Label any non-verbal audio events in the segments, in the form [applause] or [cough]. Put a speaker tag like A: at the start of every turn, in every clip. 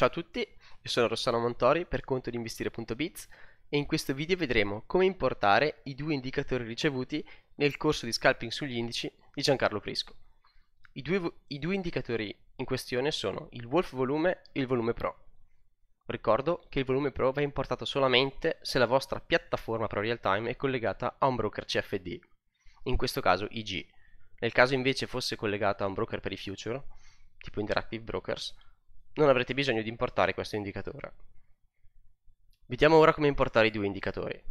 A: Ciao a tutti, io sono Rossano Montori per conto di investire.biz e in questo video vedremo come importare i due indicatori ricevuti nel corso di scalping sugli indici di Giancarlo Prisco. I due, I due indicatori in questione sono il Wolf Volume e il Volume Pro. Ricordo che il volume Pro va importato solamente se la vostra piattaforma Pro Real Time è collegata a un broker CFD, in questo caso IG. Nel caso invece fosse collegata a un broker per i future, tipo Interactive Brokers, non avrete bisogno di importare questo indicatore. Vediamo ora come importare i due indicatori.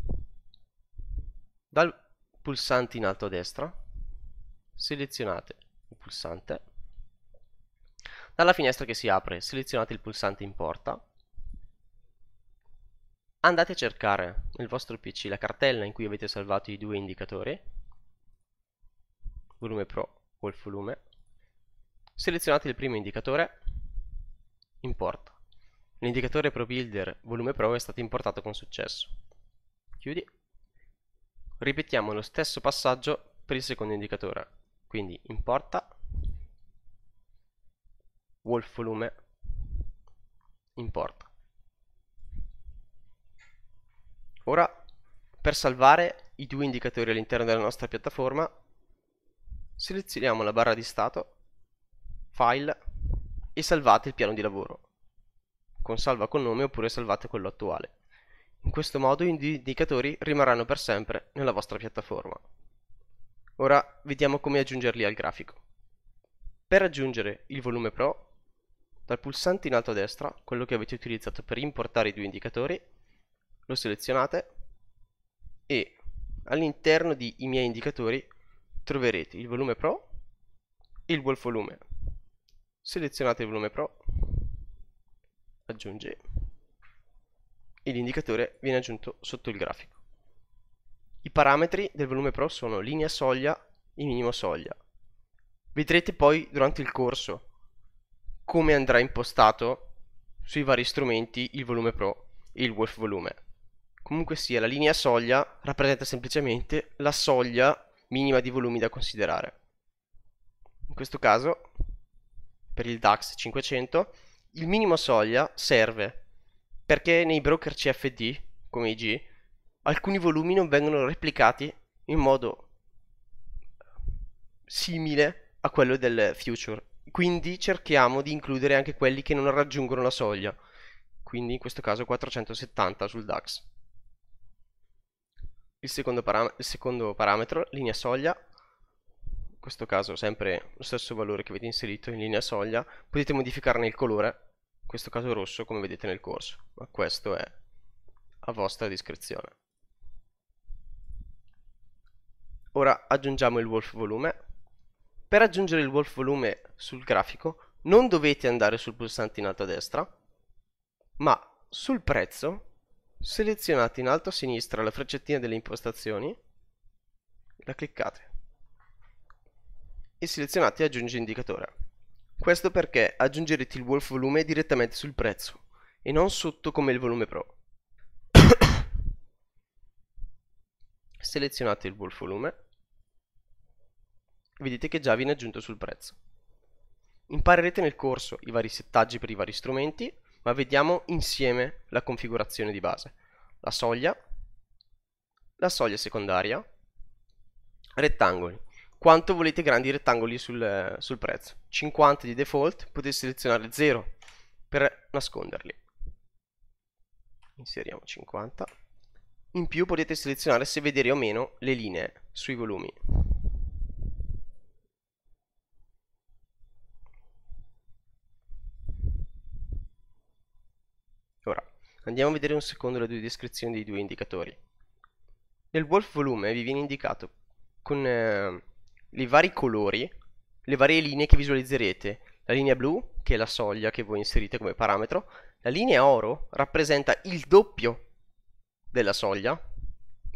A: Dal pulsante in alto a destra selezionate il pulsante. Dalla finestra che si apre selezionate il pulsante importa. Andate a cercare nel vostro PC la cartella in cui avete salvato i due indicatori, volume pro o il volume. Selezionate il primo indicatore Importa. L'indicatore ProBuilder volume Pro è stato importato con successo. Chiudi. Ripetiamo lo stesso passaggio per il secondo indicatore. Quindi importa Wolf volume importa. Ora per salvare i due indicatori all'interno della nostra piattaforma selezioniamo la barra di stato File e salvate il piano di lavoro, con salva col nome oppure salvate quello attuale. In questo modo gli indicatori rimarranno per sempre nella vostra piattaforma. Ora vediamo come aggiungerli al grafico. Per aggiungere il volume Pro, dal pulsante in alto a destra, quello che avete utilizzato per importare i due indicatori, lo selezionate e all'interno di i miei indicatori troverete il volume Pro e il Wolf Volume selezionate il volume Pro, aggiunge e l'indicatore viene aggiunto sotto il grafico. I parametri del volume Pro sono linea soglia e minimo soglia. Vedrete poi durante il corso come andrà impostato sui vari strumenti il volume Pro e il Wolf volume. Comunque sia, la linea soglia rappresenta semplicemente la soglia minima di volumi da considerare. In questo caso per il DAX 500, il minimo soglia serve perché nei broker CFD, come IG, alcuni volumi non vengono replicati in modo simile a quello del future. Quindi cerchiamo di includere anche quelli che non raggiungono la soglia, quindi in questo caso 470 sul DAX. Il secondo, il secondo parametro, linea soglia, in questo caso sempre lo stesso valore che avete inserito in linea soglia, potete modificarne il colore, in questo caso rosso come vedete nel corso, ma questo è a vostra discrezione. Ora aggiungiamo il wolf volume. Per aggiungere il wolf volume sul grafico non dovete andare sul pulsante in alto a destra, ma sul prezzo selezionate in alto a sinistra la freccettina delle impostazioni, la cliccate e selezionate aggiungi indicatore. Questo perché aggiungerete il Wolf Volume direttamente sul prezzo e non sotto come il volume Pro. [coughs] selezionate il Wolf Volume vedete che già viene aggiunto sul prezzo. Imparerete nel corso i vari settaggi per i vari strumenti, ma vediamo insieme la configurazione di base. La soglia, la soglia secondaria, rettangoli, quanto volete grandi rettangoli sul, sul prezzo. 50 di default, potete selezionare 0 per nasconderli. Inseriamo 50. In più potete selezionare se vedere o meno le linee sui volumi. Ora, andiamo a vedere un secondo le due descrizioni dei due indicatori. Nel Wolf Volume vi viene indicato con... Eh, i vari colori, le varie linee che visualizzerete. La linea blu, che è la soglia che voi inserite come parametro, la linea oro rappresenta il doppio della soglia,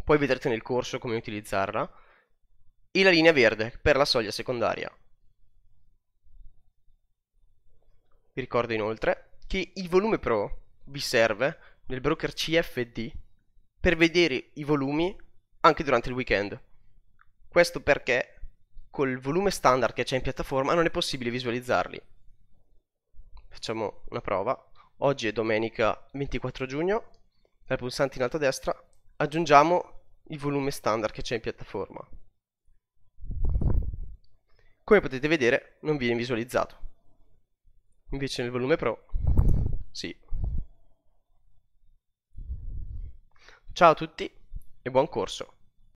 A: poi vedrete nel corso come utilizzarla, e la linea verde per la soglia secondaria. Vi ricordo inoltre che il volume Pro vi serve nel broker CFD per vedere i volumi anche durante il weekend. Questo perché col volume standard che c'è in piattaforma non è possibile visualizzarli. Facciamo una prova. Oggi è domenica 24 giugno, dal pulsante in alto a destra aggiungiamo il volume standard che c'è in piattaforma. Come potete vedere non viene visualizzato. Invece nel volume Pro sì. Ciao a tutti e buon corso!